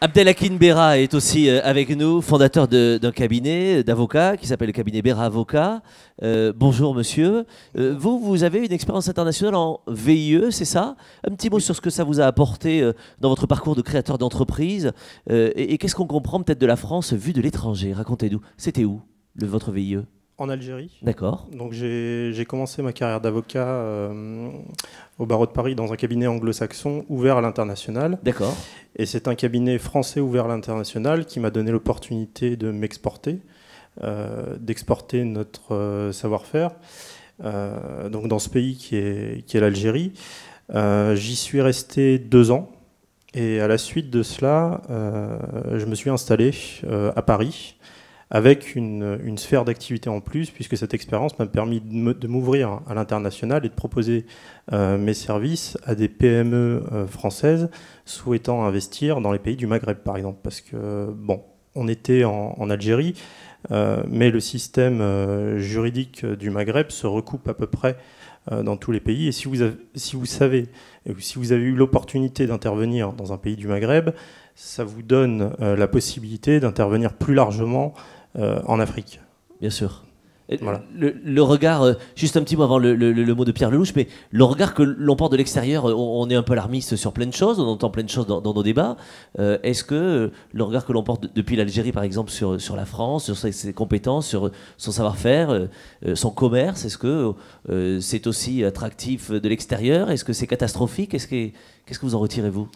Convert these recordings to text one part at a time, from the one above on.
abdelakin Bera est aussi euh, avec nous, fondateur d'un cabinet d'avocats qui s'appelle le cabinet Bera Avocat. Euh, bonjour monsieur. Euh, vous, vous avez une expérience internationale en VIE, c'est ça Un petit mot sur ce que ça vous a apporté dans votre parcours de créateur d'entreprise et, qu'est-ce qu'on comprend peut-être de la France vue de l'étranger Racontez-nous. C'était où le, votre VIE en Algérie. D'accord. Donc j'ai commencé ma carrière d'avocat euh, au barreau de Paris dans un cabinet anglo-saxon ouvert à l'international. D'accord. Et c'est un cabinet français ouvert à l'international qui m'a donné l'opportunité de m'exporter, euh, d'exporter notre euh, savoir-faire. donc dans ce pays qui est, qui est l'Algérie. J'y suis resté deux ans. Et à la suite de cela, je me suis installé à Paris avec une, sphère d'activité en plus, puisque cette expérience m'a permis de m'ouvrir à l'international et de proposer euh, mes services à des PME euh, françaises souhaitant investir dans les pays du Maghreb, par exemple. Parce que, bon, on était en, Algérie, euh, mais le système juridique du Maghreb se recoupe à peu près dans tous les pays. Et si vous, si vous savez, si vous avez eu l'opportunité d'intervenir dans un pays du Maghreb, ça vous donne la possibilité d'intervenir plus largement euh, en Afrique. Bien sûr. Le, regard, euh, juste un petit mot avant le, le, mot de Pierre Lelouch, mais le regard que l'on porte de l'extérieur, euh, on, est un peu alarmiste sur plein de choses, on entend plein de choses dans, nos débats. Est-ce que le regard que l'on porte depuis l'Algérie, par exemple, sur, sur la France, sur ses, compétences, sur son savoir-faire, son commerce, est-ce que c'est aussi attractif de l'extérieur Est-ce que c'est catastrophique Qu'est-ce que, -ce que vous en retirez, vous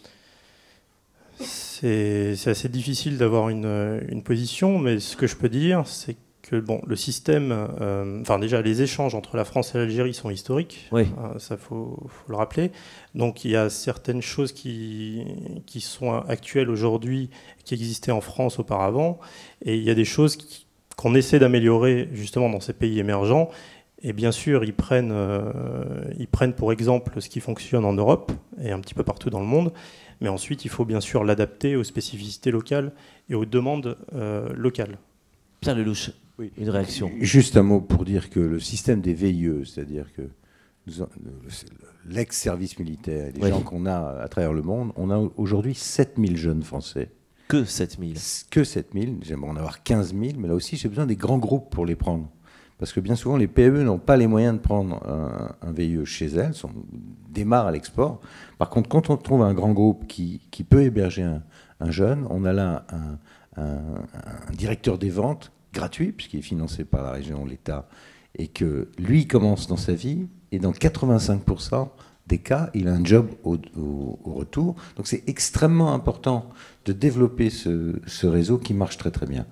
c'est assez difficile d'avoir une, position, mais ce que je peux dire, c'est que bon, le système, euh, enfin déjà les échanges entre la France et l'Algérie sont historiques, hein, ça faut, faut, le rappeler. Donc il y a certaines choses qui, qui sont actuelles aujourd'hui, qui existaient en France auparavant, et il y a des choses qu'on essaie d'améliorer justement dans ces pays émergents et bien sûr, ils prennent, euh, ils prennent pour exemple ce qui fonctionne en Europe et un petit peu partout dans le monde, mais ensuite, il faut bien sûr l'adapter aux spécificités locales et aux demandes euh, locales. Pierre Lelouch, une réaction. Juste un mot pour dire que le système des VIE, c'est-à-dire que l'ex-service militaire et les gens qu'on a à travers le monde, on a aujourd'hui 7000 jeunes Français. Que 7000 Que 7000, j'aimerais en avoir 15 000, mais là aussi j'ai besoin des grands groupes pour les prendre parce que bien souvent les PME n'ont pas les moyens de prendre un, VIE chez elles, sont, démarrent à l'export. Par contre, quand on trouve un grand groupe qui, peut héberger un, jeune, on a là un, directeur des ventes gratuit, puisqu'il est financé par la région, l'État, et que lui commence dans sa vie, et dans 85% des cas, il a un job au, retour. Donc c'est extrêmement important de développer ce réseau qui marche très très bien.